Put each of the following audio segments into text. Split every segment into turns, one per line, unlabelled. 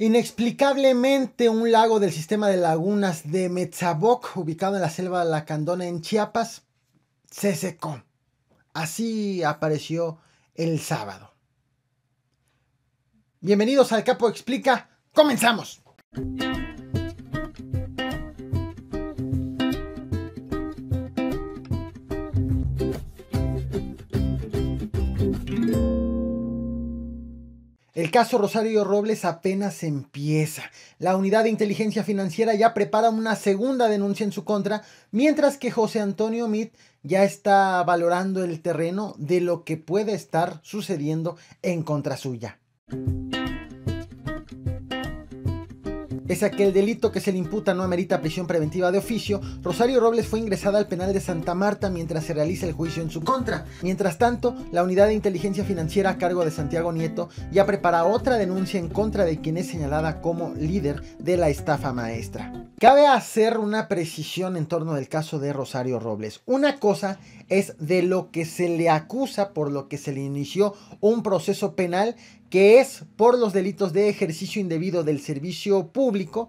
Inexplicablemente, un lago del sistema de lagunas de Metzaboc, ubicado en la selva de la Candona en Chiapas, se secó. Así apareció el sábado. Bienvenidos al Capo Explica. ¡Comenzamos! El caso Rosario Robles apenas empieza. La unidad de inteligencia financiera ya prepara una segunda denuncia en su contra, mientras que José Antonio Mit ya está valorando el terreno de lo que puede estar sucediendo en contra suya. Pese a que el delito que se le imputa no amerita prisión preventiva de oficio, Rosario Robles fue ingresada al penal de Santa Marta mientras se realiza el juicio en su contra. Mientras tanto, la unidad de inteligencia financiera a cargo de Santiago Nieto ya prepara otra denuncia en contra de quien es señalada como líder de la estafa maestra. Cabe hacer una precisión en torno del caso de Rosario Robles. Una cosa es de lo que se le acusa por lo que se le inició un proceso penal que es por los delitos de ejercicio indebido del servicio público,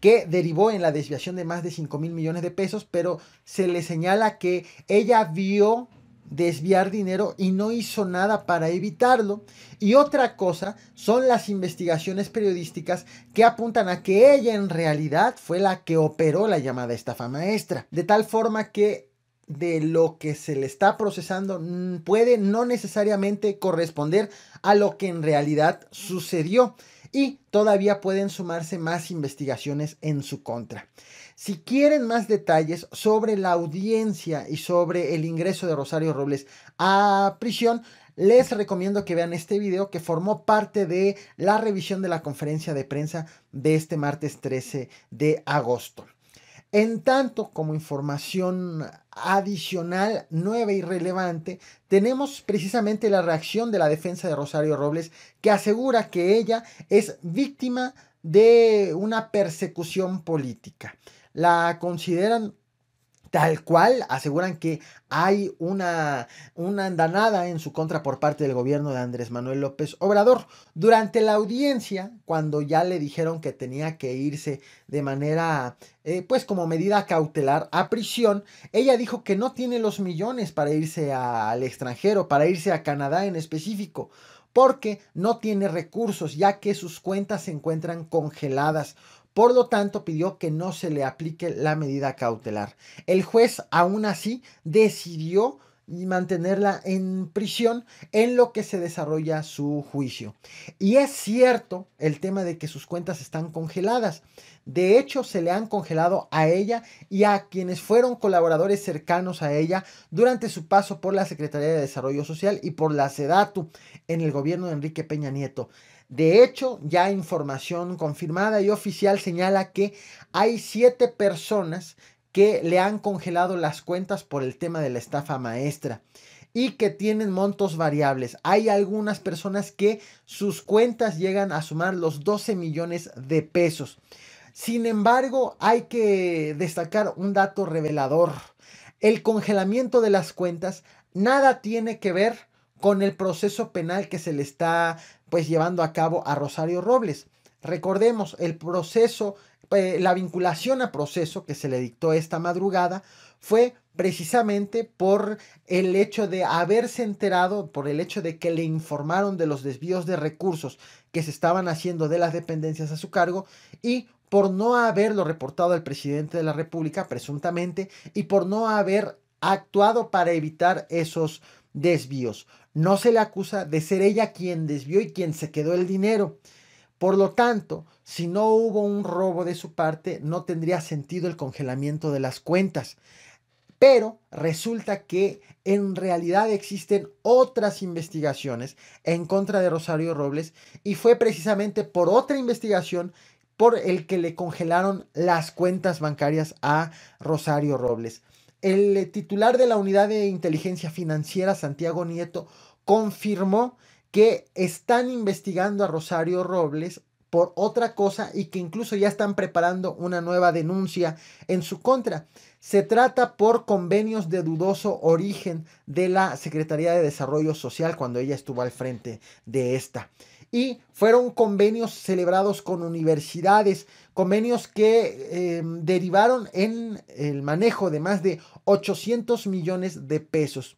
que derivó en la desviación de más de 5 mil millones de pesos, pero se le señala que ella vio desviar dinero y no hizo nada para evitarlo. Y otra cosa son las investigaciones periodísticas que apuntan a que ella en realidad fue la que operó la llamada estafa maestra. De tal forma que de lo que se le está procesando mm, puede no necesariamente corresponder a lo que en realidad sucedió y todavía pueden sumarse más investigaciones en su contra. Si quieren más detalles sobre la audiencia y sobre el ingreso de Rosario Robles a prisión, les recomiendo que vean este video que formó parte de la revisión de la conferencia de prensa de este martes 13 de agosto en tanto como información adicional, nueva y relevante, tenemos precisamente la reacción de la defensa de Rosario Robles que asegura que ella es víctima de una persecución política. La consideran Tal cual aseguran que hay una, una andanada en su contra por parte del gobierno de Andrés Manuel López Obrador. Durante la audiencia, cuando ya le dijeron que tenía que irse de manera, eh, pues como medida cautelar a prisión, ella dijo que no tiene los millones para irse al extranjero, para irse a Canadá en específico, porque no tiene recursos, ya que sus cuentas se encuentran congeladas por lo tanto, pidió que no se le aplique la medida cautelar. El juez, aún así, decidió y mantenerla en prisión en lo que se desarrolla su juicio. Y es cierto el tema de que sus cuentas están congeladas. De hecho, se le han congelado a ella y a quienes fueron colaboradores cercanos a ella durante su paso por la Secretaría de Desarrollo Social y por la SEDATU en el gobierno de Enrique Peña Nieto. De hecho, ya información confirmada y oficial señala que hay siete personas que le han congelado las cuentas por el tema de la estafa maestra y que tienen montos variables. Hay algunas personas que sus cuentas llegan a sumar los 12 millones de pesos. Sin embargo, hay que destacar un dato revelador. El congelamiento de las cuentas nada tiene que ver con el proceso penal que se le está pues llevando a cabo a Rosario Robles. Recordemos, el proceso eh, la vinculación a proceso que se le dictó esta madrugada fue precisamente por el hecho de haberse enterado, por el hecho de que le informaron de los desvíos de recursos que se estaban haciendo de las dependencias a su cargo y por no haberlo reportado al presidente de la República, presuntamente, y por no haber actuado para evitar esos desvíos. No se le acusa de ser ella quien desvió y quien se quedó el dinero. Por lo tanto, si no hubo un robo de su parte, no tendría sentido el congelamiento de las cuentas. Pero resulta que en realidad existen otras investigaciones en contra de Rosario Robles y fue precisamente por otra investigación por el que le congelaron las cuentas bancarias a Rosario Robles. El titular de la Unidad de Inteligencia Financiera, Santiago Nieto, confirmó que están investigando a Rosario Robles por otra cosa y que incluso ya están preparando una nueva denuncia en su contra. Se trata por convenios de dudoso origen de la Secretaría de Desarrollo Social cuando ella estuvo al frente de esta. Y fueron convenios celebrados con universidades, convenios que em, derivaron en el manejo de más de 800 millones de pesos.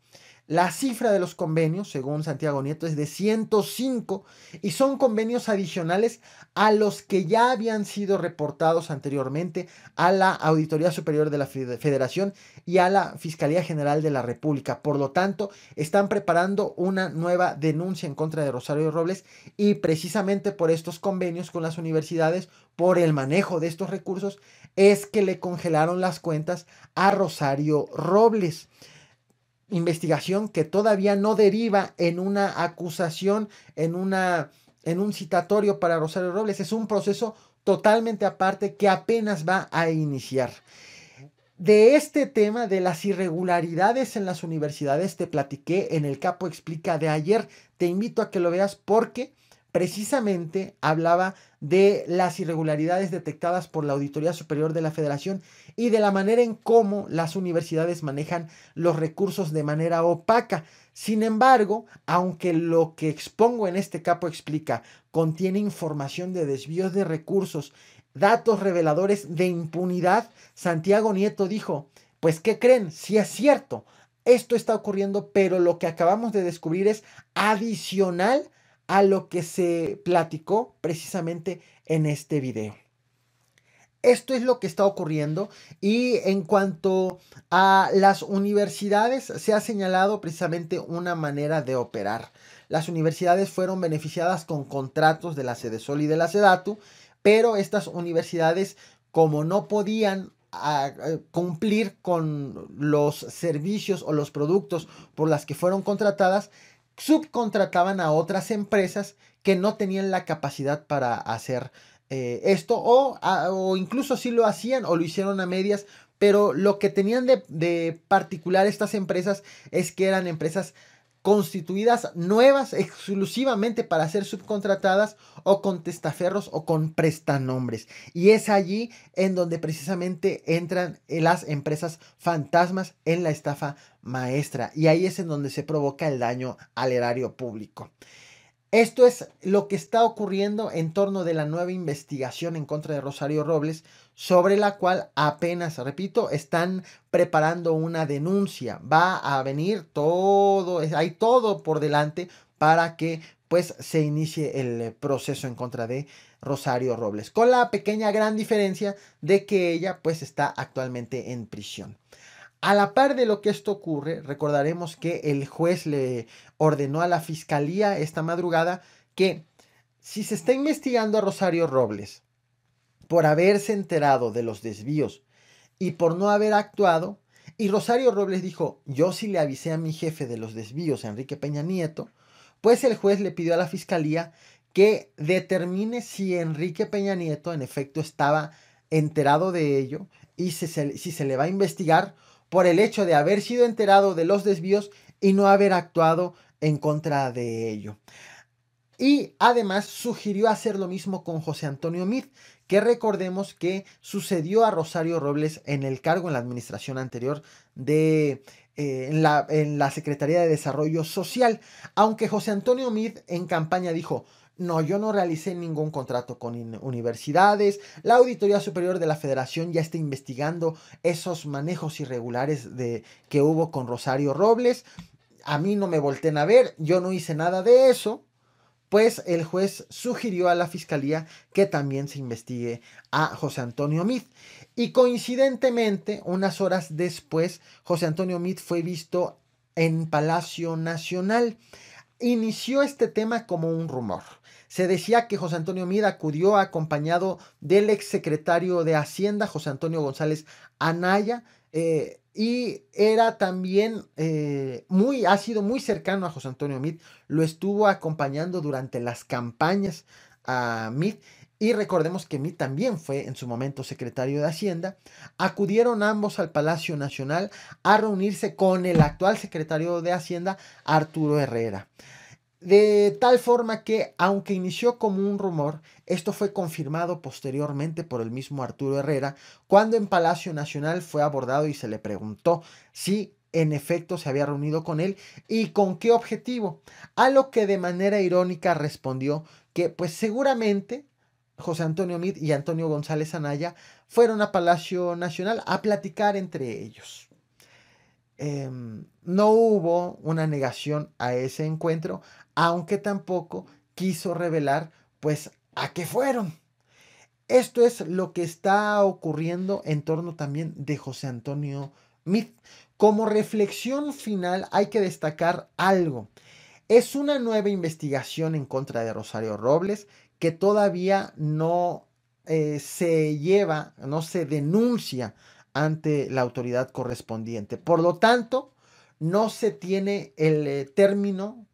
La cifra de los convenios, según Santiago Nieto, es de 105 y son convenios adicionales a los que ya habían sido reportados anteriormente a la Auditoría Superior de la Federación y a la Fiscalía General de la República. Por lo tanto, están preparando una nueva denuncia en contra de Rosario Robles y precisamente por estos convenios con las universidades, por el manejo de estos recursos, es que le congelaron las cuentas a Rosario Robles investigación que todavía no deriva en una acusación, en, una, en un citatorio para Rosario Robles. Es un proceso totalmente aparte que apenas va a iniciar. De este tema de las irregularidades en las universidades te platiqué en el Capo Explica de ayer. Te invito a que lo veas porque precisamente hablaba de las irregularidades detectadas por la Auditoría Superior de la Federación y de la manera en cómo las universidades manejan los recursos de manera opaca. Sin embargo, aunque lo que expongo en este capo explica contiene información de desvíos de recursos, datos reveladores de impunidad, Santiago Nieto dijo, pues ¿qué creen? Si es cierto, esto está ocurriendo, pero lo que acabamos de descubrir es adicional a lo que se platicó precisamente en este video. Esto es lo que está ocurriendo y en cuanto a las universidades se ha señalado precisamente una manera de operar. Las universidades fueron beneficiadas con contratos de la Sol y de la Sedatu, pero estas universidades como no podían ah, eh, cumplir con los servicios o los productos por las que fueron contratadas, subcontrataban a otras empresas que no tenían la capacidad para hacer eh, esto o, o incluso si lo hacían o lo hicieron a medias, pero lo que tenían de, de particular estas empresas es que eran empresas constituidas nuevas exclusivamente para ser subcontratadas o con testaferros o con prestanombres. Y es allí en donde precisamente entran las empresas fantasmas en la estafa maestra. Y ahí es en donde se provoca el daño al erario público. Esto es lo que está ocurriendo en torno de la nueva investigación en contra de Rosario Robles, sobre la cual apenas, repito, están preparando una denuncia. Va a venir todo, hay todo por delante para que pues se inicie el proceso en contra de Rosario Robles, con la pequeña gran diferencia de que ella pues está actualmente en prisión. A la par de lo que esto ocurre, recordaremos que el juez le ordenó a la fiscalía esta madrugada que si se está investigando a Rosario Robles por haberse enterado de los desvíos y por no haber actuado, y Rosario Robles dijo, yo sí le avisé a mi jefe de los desvíos, Enrique Peña Nieto, pues el juez le pidió a la fiscalía que determine si Enrique Peña Nieto en efecto estaba enterado de ello y si se, si se le va a investigar por el hecho de haber sido enterado de los desvíos y no haber actuado en contra de ello. Y además sugirió hacer lo mismo con José Antonio Mid, que recordemos que sucedió a Rosario Robles en el cargo en la administración anterior de eh, en, la, en la Secretaría de Desarrollo Social, aunque José Antonio Mid en campaña dijo, no, yo no realicé ningún contrato con universidades. La Auditoría Superior de la Federación ya está investigando esos manejos irregulares de, que hubo con Rosario Robles. A mí no me volteen a ver, yo no hice nada de eso. Pues el juez sugirió a la fiscalía que también se investigue a José Antonio Mit. Y coincidentemente, unas horas después, José Antonio Mit fue visto en Palacio Nacional. Inició este tema como un rumor se decía que José Antonio Mid acudió acompañado del exsecretario de Hacienda, José Antonio González Anaya, eh, y era también eh, muy, ha sido muy cercano a José Antonio Meade, lo estuvo acompañando durante las campañas a Meade y recordemos que Meade también fue en su momento secretario de Hacienda. Acudieron ambos al Palacio Nacional a reunirse con el actual secretario de Hacienda, Arturo Herrera. De tal forma que, aunque inició como un rumor, esto fue confirmado posteriormente por el mismo Arturo Herrera, cuando en Palacio Nacional fue abordado y se le preguntó si en efecto se había reunido con él y con qué objetivo, a lo que de manera irónica respondió que pues seguramente José Antonio Mid y Antonio González Anaya fueron a Palacio Nacional a platicar entre ellos. Em, no hubo una negación a ese encuentro, aunque tampoco quiso revelar pues a qué fueron. Esto es lo que está ocurriendo en torno también de José Antonio Mit. Como reflexión final hay que destacar algo. Es una nueva investigación en contra de Rosario Robles que todavía no eh, se lleva, no se denuncia ante la autoridad correspondiente. Por lo tanto, no se tiene el eh, término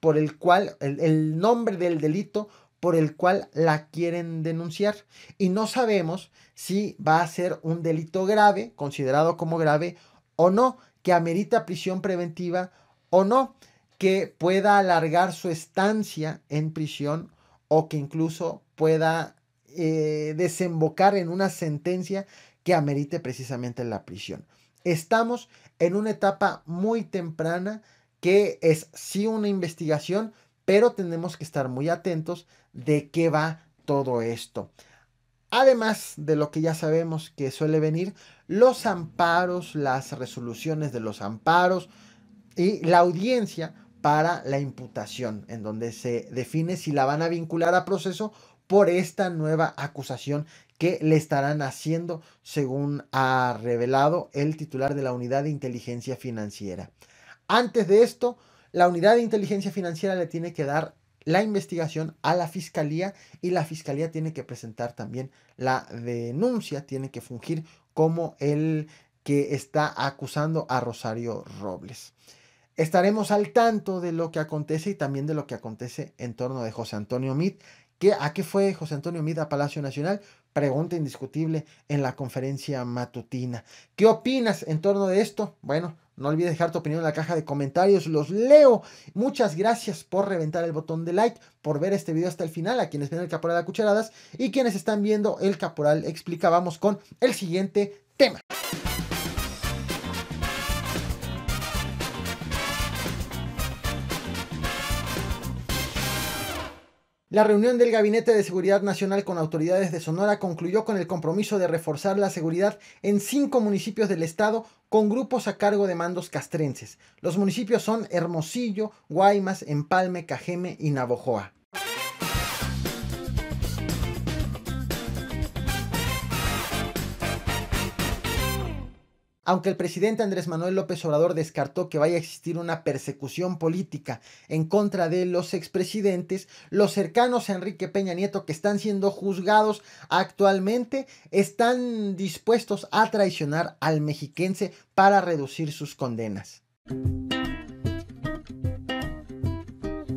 por el cual, el, nombre del delito por el cual la quieren denunciar. Y no sabemos si va a ser un delito grave, considerado como grave, o no, que amerita prisión preventiva o no, que pueda alargar su estancia en prisión o que incluso pueda eh, desembocar en una sentencia que amerite precisamente la prisión. Estamos en una etapa muy temprana que es sí una investigación, pero tenemos que estar muy atentos de qué va todo esto. Además de lo que ya sabemos que suele venir, los amparos, las resoluciones de los amparos y la audiencia para la imputación, en donde se define si la van a vincular a proceso por esta nueva acusación que le estarán haciendo, según ha revelado el titular de la Unidad de Inteligencia Financiera. Antes de esto, la unidad de inteligencia financiera le tiene que dar la investigación a la fiscalía y la fiscalía tiene que presentar también la denuncia, tiene que fungir como el que está acusando a Rosario Robles. Estaremos al tanto de lo que acontece y también de lo que acontece en torno de José Antonio Mit. ¿A qué fue José Antonio Mit a Palacio Nacional? Pregunta indiscutible en la conferencia matutina. ¿Qué opinas en torno de esto? Bueno, no olvides dejar tu opinión en la caja de comentarios, los leo. Muchas gracias por reventar el botón de like, por ver este video hasta el final, a quienes ven el Caporal de Cucharadas y quienes están viendo el Caporal Explica. Vamos con el siguiente tema. La reunión del Gabinete de Seguridad Nacional con autoridades de Sonora concluyó con el compromiso de reforzar la seguridad en cinco municipios del estado con grupos a cargo de mandos castrenses. Los municipios son Hermosillo, Guaymas, Empalme, Cajeme y Navojoa. Aunque el presidente Andrés Manuel López Obrador descartó que vaya a existir una persecución política en contra de los expresidentes, los cercanos a Enrique Peña Nieto que están siendo juzgados actualmente están dispuestos a traicionar al mexiquense para reducir sus condenas.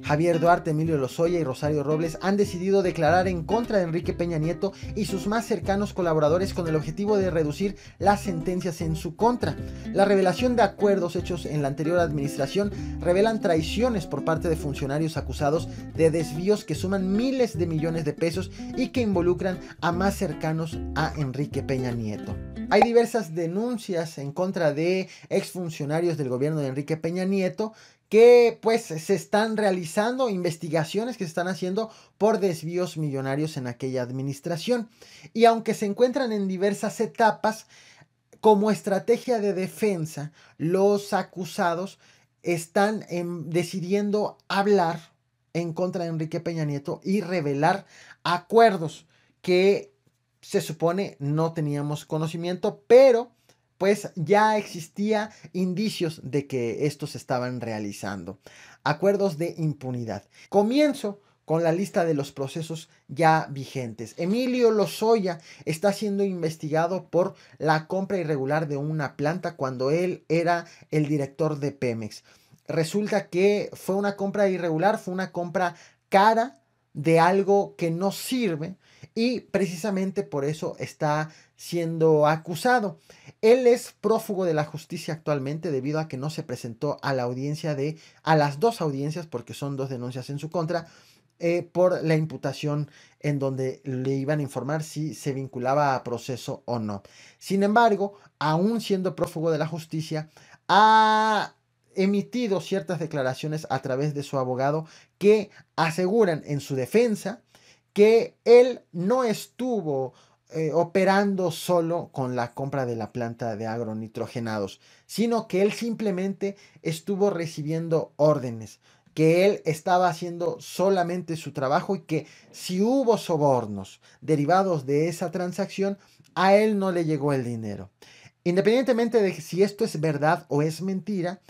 Javier Duarte, Emilio Lozoya y Rosario Robles han decidido declarar en contra de Enrique Peña Nieto y sus más cercanos colaboradores con el objetivo de reducir las sentencias en su contra. La revelación de acuerdos hechos en la anterior administración revelan traiciones por parte de funcionarios acusados de desvíos que suman miles de millones de pesos y que involucran a más cercanos a Enrique Peña Nieto. Hay diversas denuncias en contra de exfuncionarios del gobierno de Enrique Peña Nieto que pues se están realizando investigaciones que se están haciendo por desvíos millonarios en aquella administración. Y aunque se encuentran en diversas etapas, como estrategia de defensa, los acusados están em, decidiendo hablar en contra de Enrique Peña Nieto y revelar acuerdos que se supone no teníamos conocimiento, pero pues ya existía indicios de que estos estaban realizando. Acuerdos de impunidad. Comienzo con la lista de los procesos ya vigentes. Emilio Lozoya está siendo investigado por la compra irregular de una planta cuando él era el director de Pemex. Resulta que fue una compra irregular, fue una compra cara de algo que no sirve y precisamente por eso está siendo acusado. Él es prófugo de la justicia actualmente debido a que no se presentó a la audiencia de a las dos audiencias porque son dos denuncias en su contra eh, por la imputación en donde le iban a informar si se vinculaba a proceso o no. Sin embargo, aún siendo prófugo de la justicia, ha emitido ciertas declaraciones a través de su abogado que aseguran en su defensa que él no estuvo eh, operando solo con la compra de la planta de agronitrogenados, sino que él simplemente estuvo recibiendo órdenes, que él estaba haciendo solamente su trabajo y que si hubo sobornos derivados de esa transacción, a él no le llegó el dinero. Independientemente de si esto es verdad o es mentira,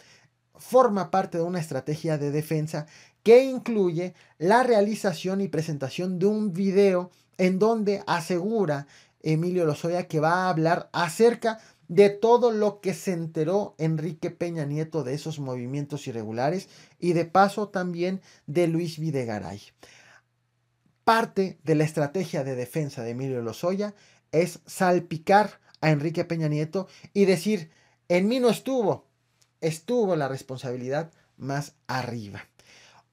forma parte de una estrategia de defensa que incluye la realización y presentación de un video en donde asegura Emilio Lozoya que va a hablar acerca de todo lo que se enteró Enrique Peña Nieto de esos movimientos irregulares y de paso también de Luis Videgaray. Parte de la estrategia de defensa de Emilio Lozoya es salpicar a Enrique Peña Nieto y decir, en mí no estuvo, estuvo la responsabilidad más arriba.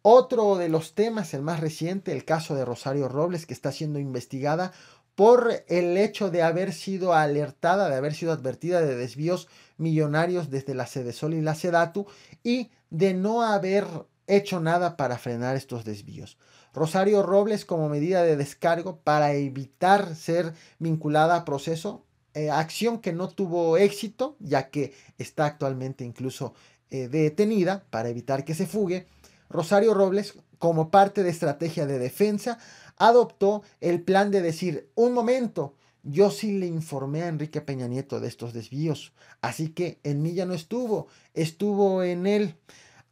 Otro de los temas, el más reciente, el caso de Rosario Robles, que está siendo investigada por el hecho de haber sido alertada, de haber sido advertida de desvíos millonarios desde la Sol y la Sedatu y de no haber hecho nada para frenar estos desvíos. Rosario Robles, como medida de descargo para evitar ser vinculada a proceso, eh, acción que no tuvo éxito, ya que está actualmente incluso eh, detenida para evitar que se fugue, Rosario Robles, como parte de estrategia de defensa, adoptó el plan de decir, un momento, yo sí le informé a Enrique Peña Nieto de estos desvíos, así que en mí ya no estuvo, estuvo en él.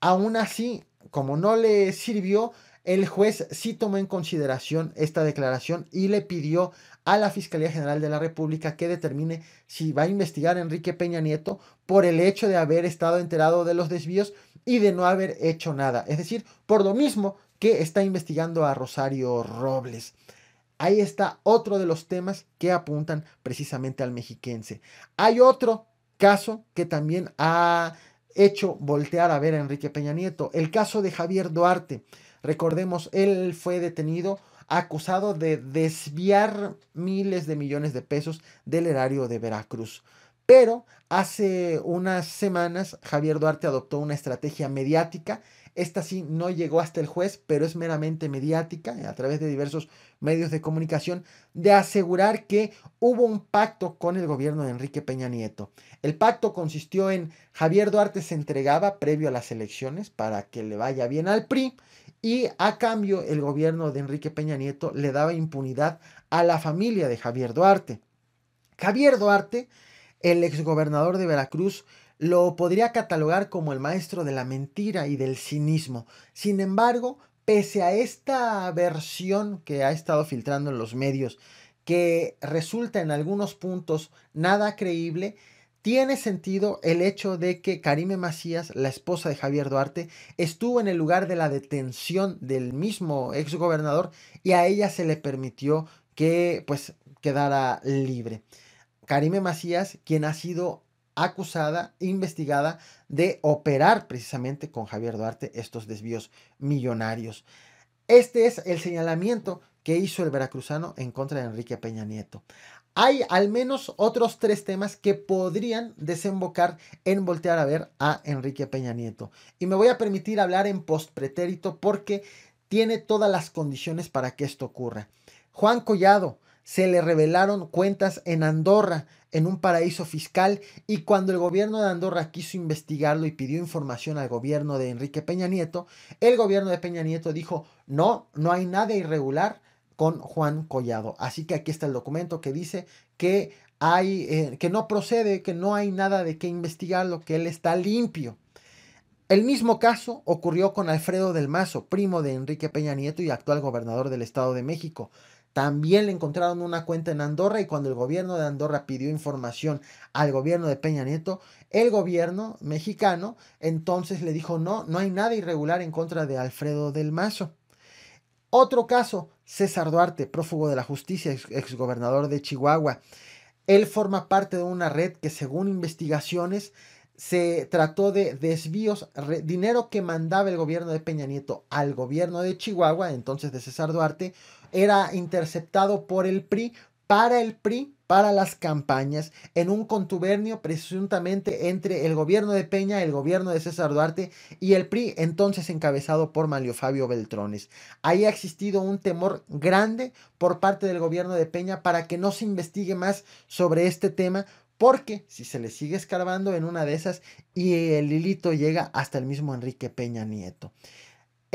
Aún así, como no le sirvió, el juez sí tomó en consideración esta declaración y le pidió a la Fiscalía General de la República que determine si va a investigar a Enrique Peña Nieto por el hecho de haber estado enterado de los desvíos y de no haber hecho nada. Es decir, por lo mismo que está investigando a Rosario Robles. Ahí está otro de los temas que apuntan precisamente al mexiquense. Hay otro caso que también ha hecho voltear a ver a Enrique Peña Nieto, el caso de Javier Duarte. Recordemos, él fue detenido acusado de desviar miles de millones de pesos del erario de Veracruz. Pero hace unas semanas Javier Duarte adoptó una estrategia mediática. Esta sí no llegó hasta el juez, pero es meramente mediática a través de diversos medios de comunicación de asegurar que hubo un pacto con el gobierno de Enrique Peña Nieto. El pacto consistió en Javier Duarte se entregaba previo a las elecciones para que le vaya bien al PRI y a cambio el gobierno de Enrique Peña Nieto le daba impunidad a la familia de Javier Duarte. Javier Duarte, el exgobernador de Veracruz, lo podría catalogar como el maestro de la mentira y del cinismo. Sin embargo, pese a esta versión que ha estado filtrando en los medios, que resulta en algunos puntos nada creíble, tiene sentido el hecho de que Karime Macías, la esposa de Javier Duarte, estuvo en el lugar de la detención del mismo exgobernador y a ella se le permitió que pues quedara libre. Karime Macías, quien ha sido acusada, e investigada de operar precisamente con Javier Duarte estos desvíos millonarios. Este es el señalamiento que hizo el veracruzano en contra de Enrique Peña Nieto hay al menos otros tres temas que podrían desembocar en voltear a ver a Enrique Peña Nieto. Y me voy a permitir hablar en postpretérito porque tiene todas las condiciones para que esto ocurra. Juan Collado, se le revelaron cuentas en Andorra, en un paraíso fiscal, y cuando el gobierno de Andorra quiso investigarlo y pidió información al gobierno de Enrique Peña Nieto, el gobierno de Peña Nieto dijo, no, no hay nada irregular, con Juan Collado. Así que aquí está el documento que dice que hay, eh, que no procede, que no hay nada de qué investigarlo, que él está limpio. El mismo caso ocurrió con Alfredo del Mazo, primo de Enrique Peña Nieto y actual gobernador del Estado de México. También le encontraron una cuenta en Andorra y cuando el gobierno de Andorra pidió información al gobierno de Peña Nieto, el gobierno mexicano entonces le dijo no, no hay nada irregular en contra de Alfredo del Mazo. Otro caso, César Duarte, prófugo de la justicia, exgobernador de Chihuahua. Él forma parte de una red que según investigaciones se trató de desvíos, dinero que mandaba el gobierno de Peña Nieto al gobierno de Chihuahua, entonces de César Duarte, era interceptado por el PRI para el PRI para las campañas en un contubernio presuntamente entre el gobierno de Peña, el gobierno de César Duarte y el PRI, entonces encabezado por Malio Fabio Beltrones. Ahí ha existido un temor grande por parte del gobierno de Peña para que no se investigue más sobre este tema, porque si se le sigue escarbando en una de esas y el hilito llega hasta el mismo Enrique Peña Nieto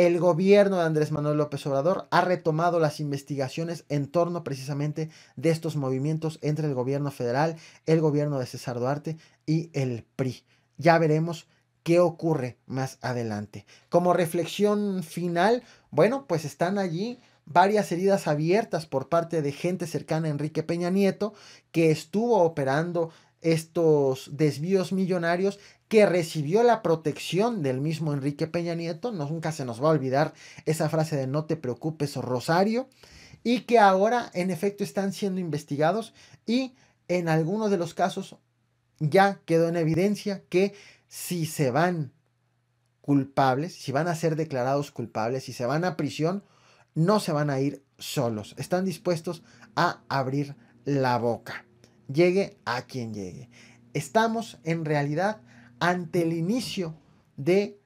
el gobierno de Andrés Manuel López Obrador ha retomado las investigaciones en torno precisamente de estos movimientos entre el gobierno federal, el gobierno de César Duarte y el PRI. Ya veremos qué ocurre más adelante. Como reflexión final, bueno, pues están allí varias heridas abiertas por parte de gente cercana a Enrique Peña Nieto, que estuvo operando estos desvíos millonarios que recibió la protección del mismo Enrique Peña Nieto, no, nunca se nos va a olvidar esa frase de no te preocupes Rosario, y que ahora en efecto están siendo investigados y en algunos de los casos ya quedó en evidencia que si se van culpables, si van a ser declarados culpables, si se van a prisión, no se van a ir solos, están dispuestos a abrir la boca llegue a quien llegue. Estamos en realidad ante el inicio de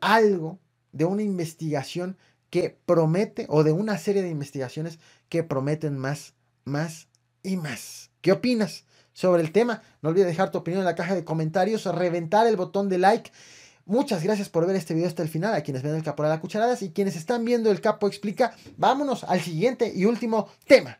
algo, de una investigación que promete, o de una serie de investigaciones que prometen más, más y más. ¿Qué opinas sobre el tema? No olvides dejar tu opinión en la caja de comentarios, reventar el botón de like. Muchas gracias por ver este video hasta el final. A quienes ven el capo de la cucharadas y quienes están viendo el capo explica, vámonos al siguiente y último tema.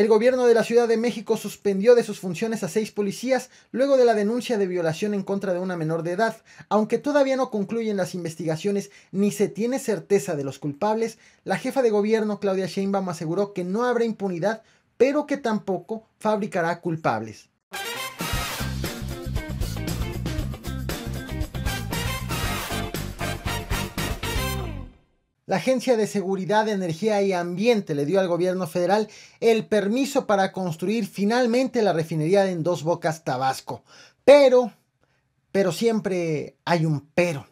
El gobierno de la Ciudad de México suspendió de sus funciones a seis policías luego de la denuncia de violación en contra de una menor de edad. Aunque todavía no concluyen las investigaciones ni se tiene certeza de los culpables, la jefa de gobierno Claudia Sheinbaum aseguró que no habrá impunidad, pero que tampoco fabricará culpables. La Agencia de Seguridad de Energía y Ambiente le dio al gobierno federal el permiso para construir finalmente la refinería en Dos Bocas, Tabasco. Pero, pero siempre hay un pero.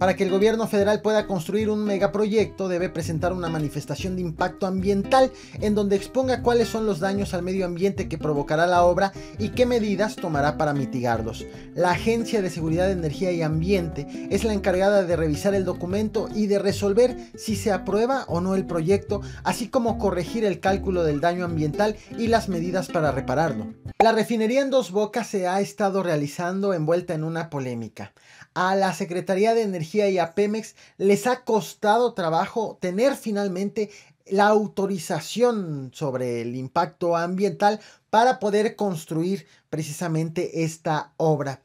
Para que el gobierno federal pueda construir un megaproyecto debe presentar una manifestación de impacto ambiental en donde exponga cuáles son los daños al medio ambiente que provocará la obra y qué medidas tomará para mitigarlos. La Agencia de Seguridad de Energía y Ambiente es la encargada de revisar el documento y de resolver si se aprueba o no el proyecto, así como corregir el cálculo del daño ambiental y las medidas para repararlo. La refinería en Dos Bocas se ha estado realizando envuelta en una polémica. A la Secretaría de Energía y a Pemex les ha costado trabajo tener finalmente la autorización sobre el impacto ambiental para poder construir precisamente esta obra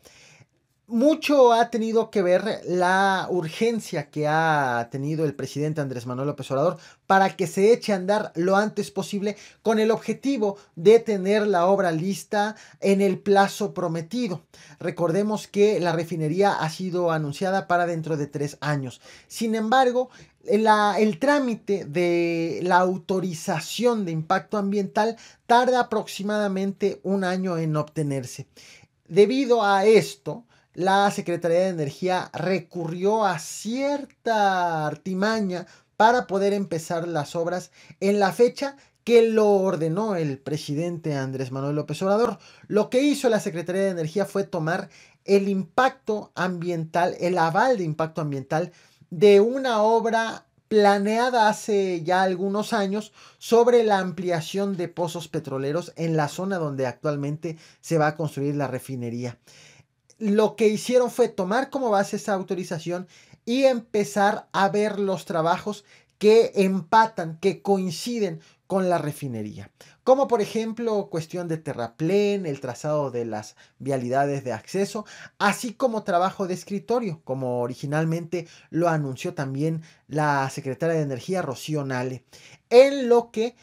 mucho ha tenido que ver la urgencia que ha tenido el presidente Andrés Manuel López Obrador para que se eche a andar lo antes posible con el objetivo de tener la obra lista en el plazo prometido. Recordemos que la refinería ha sido anunciada para dentro de tres años. Sin embargo, el trámite de la autorización de impacto ambiental tarda aproximadamente un año en obtenerse. Debido a esto, la Secretaría de Energía recurrió a cierta artimaña para poder empezar las obras en la fecha que lo ordenó el presidente Andrés Manuel López Obrador. Lo que hizo la Secretaría de Energía fue tomar el impacto ambiental, el aval de impacto ambiental de una obra planeada hace ya algunos años sobre la ampliación de pozos petroleros en la zona donde actualmente se va a construir la refinería lo que hicieron fue tomar como base esa autorización y empezar a ver los trabajos que empatan, que coinciden con la refinería, como por ejemplo cuestión de terraplén, el trazado de las vialidades de acceso, así como trabajo de escritorio, como originalmente lo anunció también la secretaria de Energía Rocío Nale, en lo que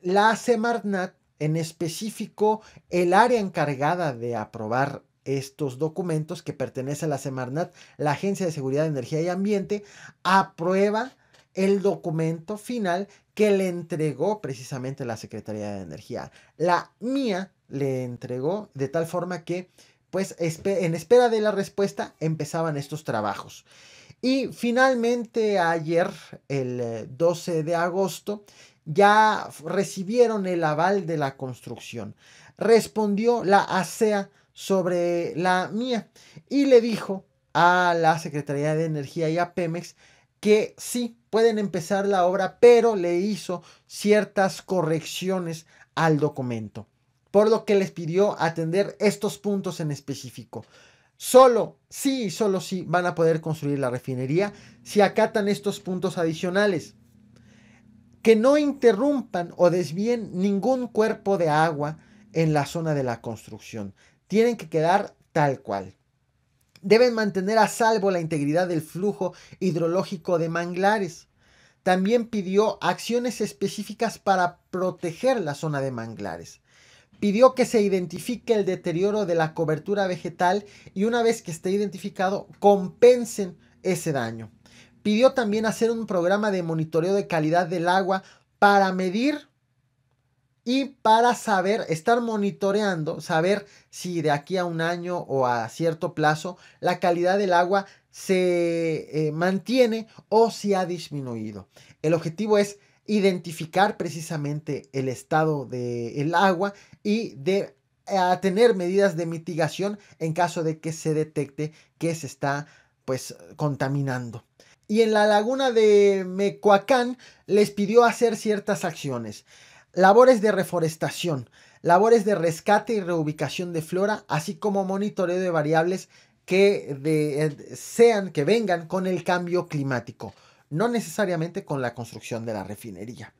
la Semarnat, en específico el área encargada de aprobar estos documentos que pertenece a la Semarnat, la Agencia de Seguridad, de Energía y Ambiente, aprueba el documento final que le entregó precisamente la Secretaría de Energía. La mía le entregó de tal forma que, pues, en espera de la respuesta, empezaban estos trabajos. Y finalmente ayer, el 12 eh, de agosto, ya recibieron el aval de la construcción. Respondió la ASEA sobre la mía y le dijo a la Secretaría de Energía y a Pemex que sí pueden empezar la obra, pero le hizo ciertas correcciones al documento, por lo que les pidió atender estos puntos en específico. Solo, sí solo sí van a poder construir la refinería si acatan estos puntos adicionales. Que no interrumpan o desvíen ningún cuerpo de agua en la zona de la construcción tienen que quedar tal cual. Deben mantener a salvo la integridad del flujo hidrológico de manglares. También pidió acciones específicas para proteger la zona de manglares. Pidió que se identifique el deterioro de la cobertura vegetal y una vez que esté identificado, compensen ese daño. Pidió también hacer un programa de monitoreo de calidad del agua para medir y para saber, estar monitoreando, saber si de aquí a un año o a cierto plazo la calidad del agua se eh, mantiene o si ha disminuido. El objetivo es identificar precisamente el estado del agua y de eh, tener medidas de mitigación en caso de que se detecte que se está pues contaminando. Y en la laguna de Mecoacán les pidió hacer ciertas acciones labores de reforestación, labores de rescate y reubicación de flora, así como monitoreo de variables que eh, sean, que vengan con el cambio climático, no necesariamente con la construcción de la refinería.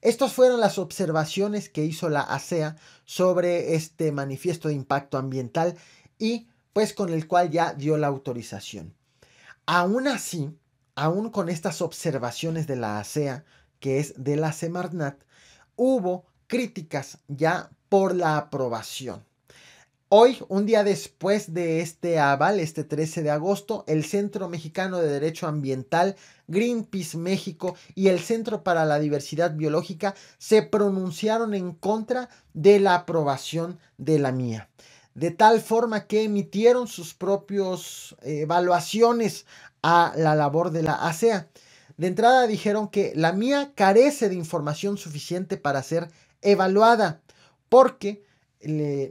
Estas fueron las observaciones que hizo la ASEA e sobre este manifiesto de impacto ambiental y pues con el cual ya dio la autorización. Aún así, aún con estas observaciones de la ASEA, e que es de la Semarnat, hubo críticas ya por la aprobación. Hoy, un día después de este aval, este 13 de agosto, el Centro Mexicano de Derecho Ambiental, Greenpeace México y el Centro para la Diversidad Biológica se pronunciaron en contra de la aprobación de la mía. De tal forma que emitieron sus propias eh, evaluaciones a la labor de la ASEA. De entrada dijeron que la mía carece de información suficiente para ser evaluada porque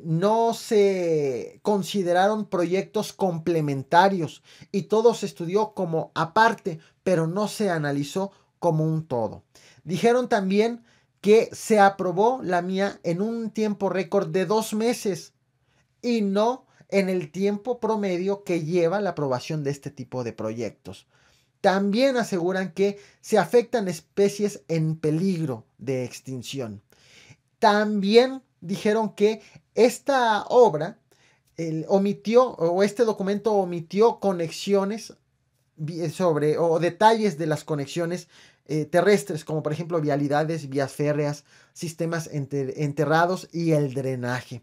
no se consideraron proyectos complementarios y todo se estudió como aparte, pero no se analizó como un todo. Dijeron también que se aprobó la mía en un tiempo récord de dos meses y no en el tiempo promedio que lleva la aprobación de este tipo de proyectos. También aseguran que se afectan especies en peligro de extinción. También dijeron que esta obra omitió o este documento omitió conexiones eh, sobre o detalles de las conexiones eh, terrestres, como por ejemplo vialidades, vías férreas, sistemas enterrados y el drenaje,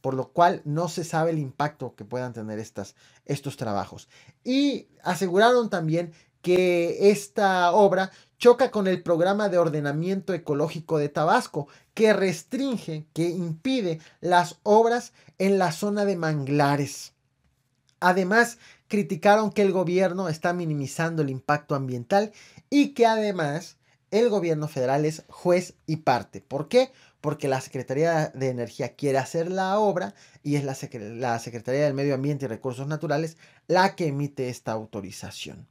por lo cual no se sabe el impacto que puedan tener estas, estos trabajos. Y aseguraron también que esta obra choca con el programa de ordenamiento ecológico de Tabasco, que restringe, que impide las obras en la zona de manglares. Además, criticaron que el gobierno está minimizando el impacto ambiental y que además el gobierno federal es juez y parte. ¿Por qué? Porque la Secretaría de Energía quiere hacer la obra y es la, Secretaría del Medio Ambiente y Recursos Naturales la que emite esta autorización.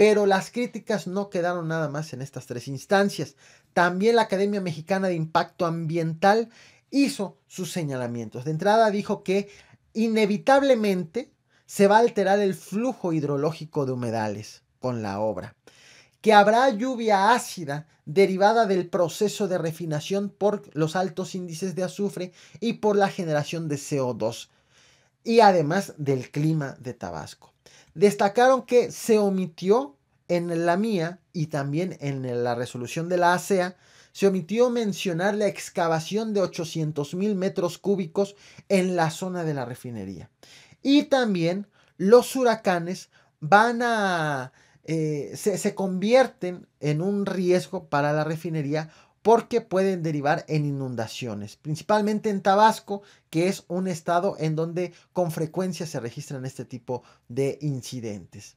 Pero las críticas no quedaron nada más en estas tres instancias. También la Academia Mexicana de Impacto Ambiental hizo sus señalamientos. De entrada dijo que inevitablemente se va a alterar el flujo hidrológico de humedales con la obra, que habrá lluvia ácida derivada del proceso de refinación por los altos índices de azufre y por la generación de CO2, y además del clima de Tabasco. Destacaron que se omitió en la mía y también en la resolución de la ASEA, se omitió mencionar la excavación de 800 mil metros cúbicos en la zona de la refinería. Y también los huracanes van a... Eh, se, se convierten en un riesgo para la refinería porque pueden derivar en inundaciones, principalmente en Tabasco, que es un estado en donde con frecuencia se registran este tipo de incidentes.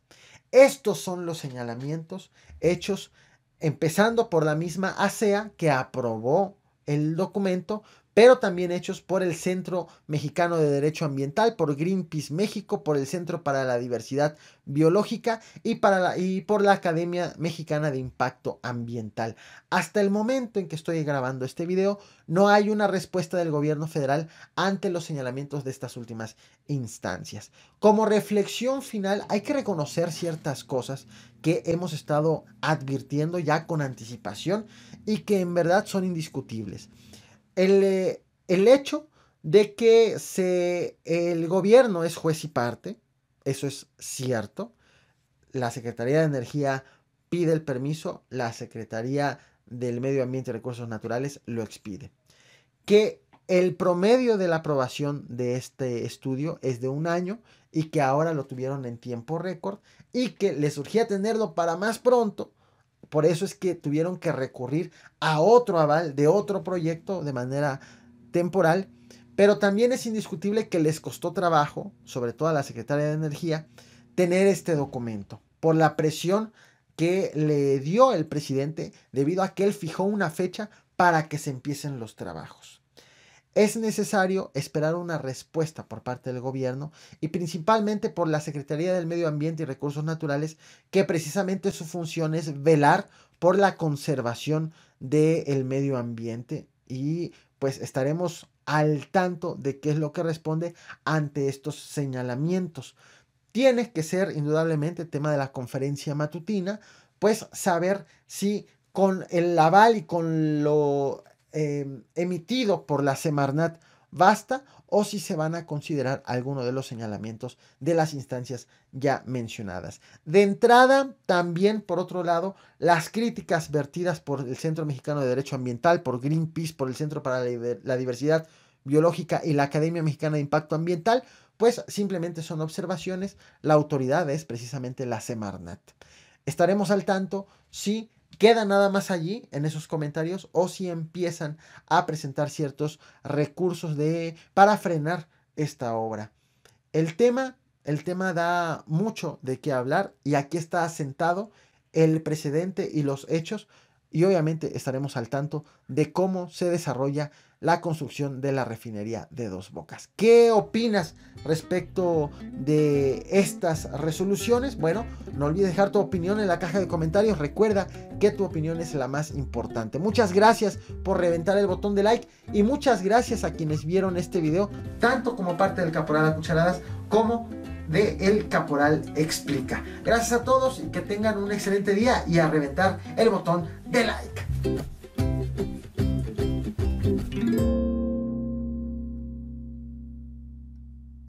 Estos son los señalamientos hechos empezando por la misma ASEA e que aprobó el documento, pero también hechos por el Centro Mexicano de Derecho Ambiental, por Greenpeace México, por el Centro para la Diversidad Biológica y, y por la Academia Mexicana de Impacto Ambiental. Hasta el momento en que estoy grabando este video, no hay una respuesta del gobierno federal ante los señalamientos de estas últimas instancias. Como reflexión final, hay que reconocer ciertas cosas que hemos estado advirtiendo ya con anticipación y que en verdad son indiscutibles. Eh, el, hecho de que el gobierno es juez y parte, eso es cierto. La Secretaría de Energía pide el permiso, la Secretaría del Medio Ambiente y Recursos Naturales lo expide. Que el promedio de la aprobación de este estudio es de un año y que ahora lo tuvieron en tiempo récord y que les surgía tenerlo para más pronto por eso es que tuvieron que recurrir a otro aval de otro proyecto de manera temporal. Pero también es indiscutible que les costó trabajo, sobre todo a la secretaria de Energía, tener este documento por la presión que le dio el presidente debido a que él fijó una fecha para que se empiecen los trabajos. Es necesario esperar una respuesta por parte del gobierno y principalmente por la Secretaría del Medio Ambiente y Recursos Naturales, que precisamente su función es velar por la conservación del medio ambiente y pues estaremos al tanto de qué es lo que responde ante estos señalamientos. Tiene que ser indudablemente tema de la conferencia matutina, pues saber si con el aval y con lo Em, emitido por la Semarnat basta o si se van a considerar alguno de los señalamientos de las instancias ya mencionadas. De entrada, también por otro lado, las críticas vertidas por el Centro Mexicano de Derecho Ambiental, por Greenpeace, por el Centro para la Diversidad Biológica y la Academia Mexicana de Impacto Ambiental, pues simplemente son observaciones. La autoridad es precisamente la Semarnat. Estaremos al tanto si queda nada más allí en esos comentarios o si empiezan a presentar ciertos recursos de para frenar esta obra. El tema, el tema da mucho de qué hablar y aquí está asentado el precedente y los hechos y obviamente estaremos al tanto de cómo se desarrolla la construcción de la refinería de dos bocas. ¿Qué opinas respecto de estas resoluciones? Bueno, no olvides dejar tu opinión en la caja de comentarios. Recuerda que tu opinión es la más importante. Muchas gracias por reventar el botón de like y muchas gracias a quienes vieron este video, tanto como parte del Caporal a Cucharadas como de El Caporal Explica. Gracias a todos y que tengan un excelente día y a reventar el botón de like.